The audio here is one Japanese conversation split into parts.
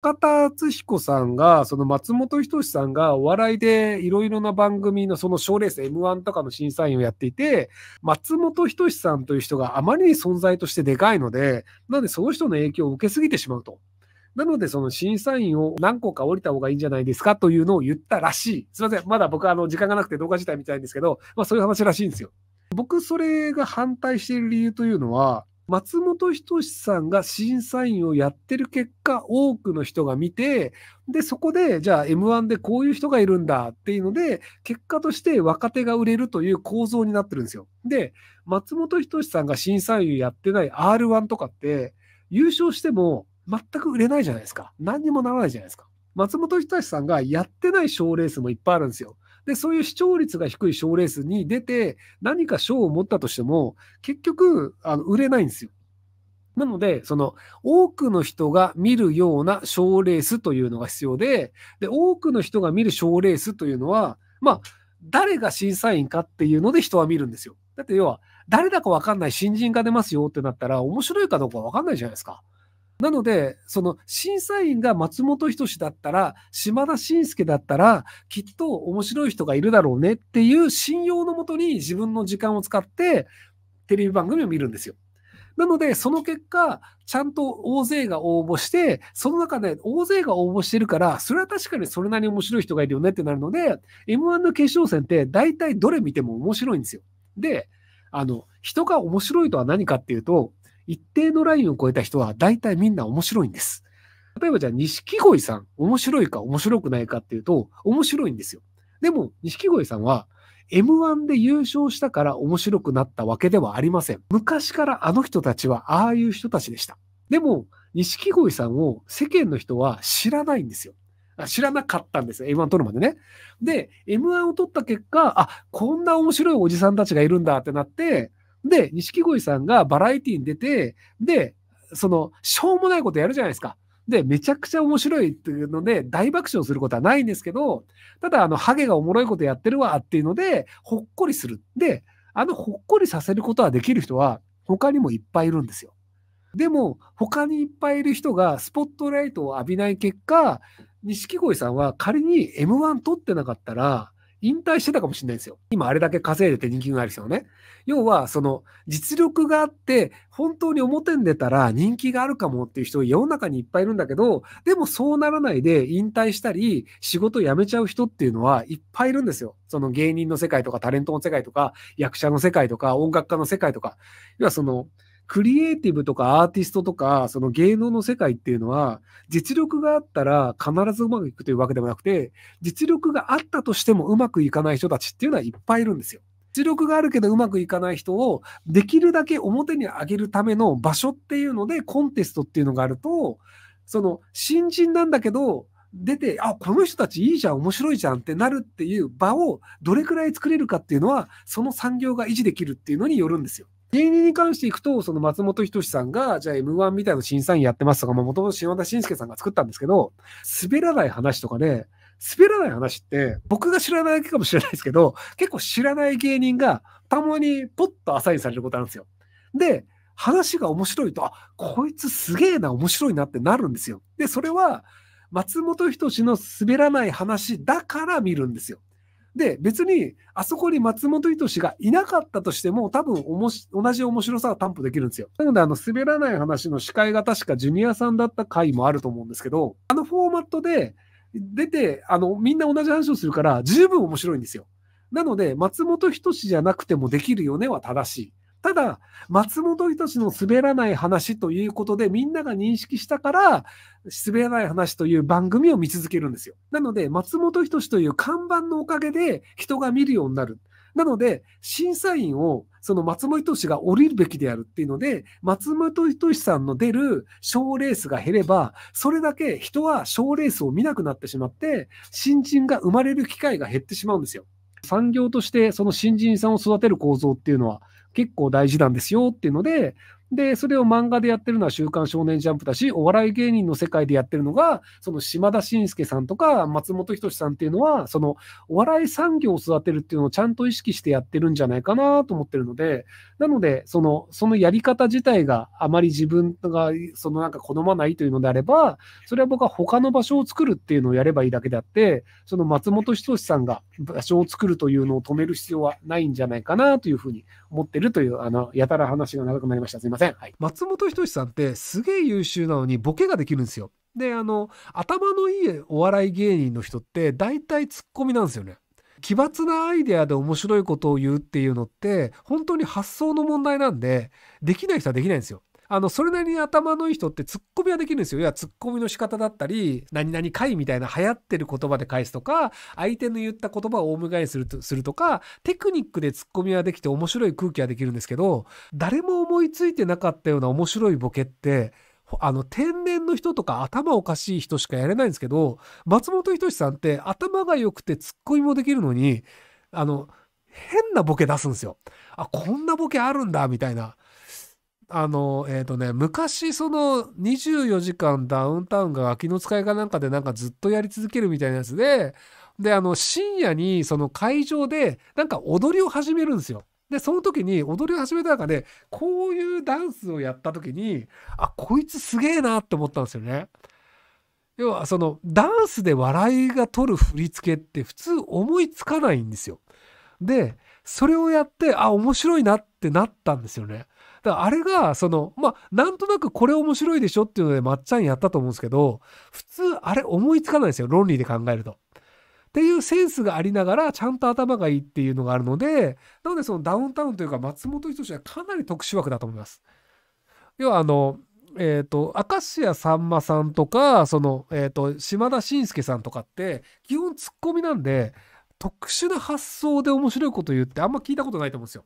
田敦彦さんが、その松本人志さんがお笑いでいろいろな番組のその賞レース M1 とかの審査員をやっていて、松本人志さんという人があまりに存在としてでかいので、なんでその人の影響を受けすぎてしまうと。なので、その審査員を何個か降りた方がいいんじゃないですかというのを言ったらしい。すいません。まだ僕、あの、時間がなくて動画自体見たいんですけど、まあそういう話らしいんですよ。僕、それが反対している理由というのは、松本人志さんが審査員をやってる結果、多くの人が見て、で、そこで、じゃあ M1 でこういう人がいるんだっていうので、結果として若手が売れるという構造になってるんですよ。で、松本人志さんが審査員をやってない R1 とかって、優勝しても全く売れないじゃないですか。何にもならないじゃないですか。松本人志さんがやってない賞レースもいっぱいあるんですよ。で、そういう視聴率が低い賞レースに出て、何か賞を持ったとしても、結局、あの売れないんですよ。なので、その、多くの人が見るような賞レースというのが必要で、で、多くの人が見る賞レースというのは、まあ、誰が審査員かっていうので人は見るんですよ。だって要は、誰だかわかんない新人が出ますよってなったら、面白いかどうかわかんないじゃないですか。なので、その審査員が松本人志だったら、島田紳介だったら、きっと面白い人がいるだろうねっていう信用のもとに自分の時間を使ってテレビ番組を見るんですよ。なので、その結果、ちゃんと大勢が応募して、その中で大勢が応募してるから、それは確かにそれなりに面白い人がいるよねってなるので、M1 の決勝戦って大体どれ見ても面白いんですよ。で、あの、人が面白いとは何かっていうと、一定のラインを超えた人は大体みんな面白いんです。例えばじゃあ、錦鯉さん、面白いか面白くないかっていうと、面白いんですよ。でも、錦鯉さんは、M1 で優勝したから面白くなったわけではありません。昔からあの人たちはああいう人たちでした。でも、錦鯉さんを世間の人は知らないんですよ。知らなかったんですよ。M1 取るまでね。で、M1 を取った結果、あ、こんな面白いおじさんたちがいるんだってなって、で、錦鯉さんがバラエティに出て、で、その、しょうもないことやるじゃないですか。で、めちゃくちゃ面白いっていうので、大爆笑することはないんですけど、ただ、あの、ハゲがおもろいことやってるわっていうので、ほっこりする。で、あの、ほっこりさせることはできる人は、他にもいっぱいいるんですよ。でも、他にいっぱいいる人がスポットライトを浴びない結果、錦鯉さんは仮に M1 取ってなかったら、引退してたかもしれないですよ。今あれだけ稼いでて人気がある人はね。要は、その実力があって、本当に表に出たら人気があるかもっていう人世の中にいっぱいいるんだけど、でもそうならないで引退したり、仕事辞めちゃう人っていうのはいっぱいいるんですよ。その芸人の世界とか、タレントの世界とか、役者の世界とか、音楽家の世界とか。要はその、クリエイティブとかアーティストとか、その芸能の世界っていうのは、実力があったら必ずうまくいくというわけでもなくて、実力があったとしてもうまくいかない人たちっていうのはいっぱいいるんですよ。実力があるけどうまくいかない人をできるだけ表に上げるための場所っていうのでコンテストっていうのがあるとその新人なんだけど出てあこの人たちいいじゃん面白いじゃんってなるっていう場をどれくらい作れるかっていうのはその産業が維持できるっていうのによるんですよ。芸人に関していくと、その松本人志さんが、じゃあ M1 みたいな審査員やってますとか、もともと島田信介さんが作ったんですけど、滑らない話とかで、滑らない話って、僕が知らないだけかもしれないですけど、結構知らない芸人が、たまにポッとアサインされることあるんですよ。で、話が面白いと、あ、こいつすげえな、面白いなってなるんですよ。で、それは、松本人志の滑らない話だから見るんですよ。で、別に、あそこに松本人志がいなかったとしても、多分おもし、同じ面白さは担保できるんですよ。なので、あの、滑らない話の司会が確かジュニアさんだった回もあると思うんですけど、あのフォーマットで出て、あの、みんな同じ話をするから、十分面白いんですよ。なので、松本人志じゃなくてもできるよねは正しい。ただ、松本人志の滑らない話ということで、みんなが認識したから、滑らない話という番組を見続けるんですよ。なので、松本人志という看板のおかげで人が見るようになる。なので、審査員を、その松本人志が降りるべきであるっていうので、松本人志さんの出る賞ーレースが減れば、それだけ人は賞ーレースを見なくなってしまって、新人が生まれる機会が減ってしまうんですよ。産業としてその新人さんを育てる構造っていうのは結構大事なんですよっていうので、で、それを漫画でやってるのは週刊少年ジャンプだし、お笑い芸人の世界でやってるのが、その島田紳介さんとか松本人志さんっていうのは、そのお笑い産業を育てるっていうのをちゃんと意識してやってるんじゃないかなと思ってるので、なので、その、そのやり方自体があまり自分が、そのなんか好まないというのであれば、それは僕は他の場所を作るっていうのをやればいいだけであって、その松本人志さんが場所を作るというのを止める必要はないんじゃないかなというふうに思ってるという、あの、やたら話が長くなりました。ません。はい、松本人志さんってすげえ優秀なのにボケができるんですよ。で、あの、頭のいいお笑い芸人の人って大体ツッコミなんですよね。奇抜なアイデアで面白いことを言うっていうのって本当に発想の問題なんでできない人はできないんですよ。あの、それなりに頭のいい人ってツッコミはできるんですよ。いや、ツッコミの仕方だったり、何々回みたいな流行ってる言葉で返すとか、相手の言った言葉を大迎えするとするとか、テクニックでツッコミはできて面白い空気はできるんですけど、誰も思いついてなかったような面白いボケって、あの、天然の人とか頭おかしい人しかやれないんですけど、松本人志さんって頭が良くてツッコミもできるのに、あの、変なボケ出すんですよ。あ、こんなボケあるんだ、みたいな。あの、えっ、ー、とね、昔その24時間ダウンタウンが秋の使いかなんかでなんかずっとやり続けるみたいなやつで、で、あの、深夜にその会場でなんか踊りを始めるんですよ。で、その時に踊りを始めた中で、こういうダンスをやった時に、あ、こいつすげえなって思ったんですよね。要は、その、ダンスで笑いが取る振り付けって普通思いつかないんですよ。で、それをやって、あ、面白いなってなったんですよね。だからあれが、その、まあ、なんとなくこれ面白いでしょっていうので、まっちゃんやったと思うんですけど、普通、あれ思いつかないですよ。論理で考えると。っていうセンスがありながら、ちゃんと頭がいいっていうのがあるので、なのでそのダウンタウンというか松本人志はかなり特殊枠だと思います。要はあの、えっ、ー、と、明石家さんまさんとか、その、えっ、ー、と、島田紳介さんとかって、基本ツッコミなんで、特殊な発想で面白いこと言ってあんま聞いたことないと思うんですよ。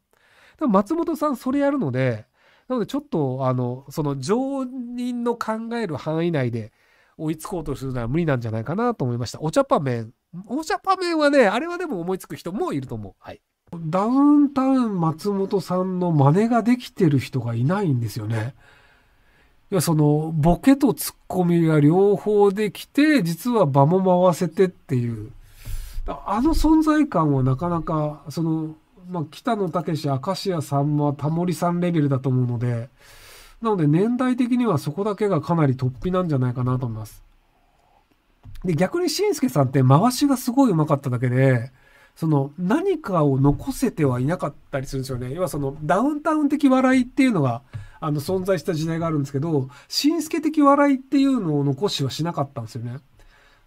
でも松本さんそれやるので、なのでちょっと、あの、その常人の考える範囲内で追いつこうとするのは無理なんじゃないかなと思いました。お茶パメン。お茶パメンはね、あれはでも思いつく人もいると思う。はい。ダウンタウン松本さんの真似ができてる人がいないんですよね。いや、その、ボケとツッコミが両方できて、実は場も回せてっていう。あの存在感をなかなか、その、まあ、北野武、明石家さんま、タモリさんレベルだと思うので、なので年代的にはそこだけがかなり突飛なんじゃないかなと思います。で、逆にし助さんって回しがすごい上手かっただけで、その何かを残せてはいなかったりするんですよね。要はそのダウンタウン的笑いっていうのが、あの存在した時代があるんですけど、し助的笑いっていうのを残しはしなかったんですよね。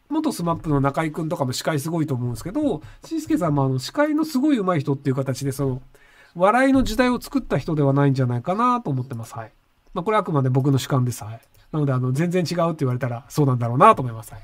元スマップの中居くんとかも司会すごいと思うんですけど、しんすけさんもあの司会のすごい上手い人っていう形で、その、笑いの時代を作った人ではないんじゃないかなと思ってます。はい。まあ、これあくまで僕の主観です。はい。なので、あの、全然違うって言われたらそうなんだろうなと思います。はい。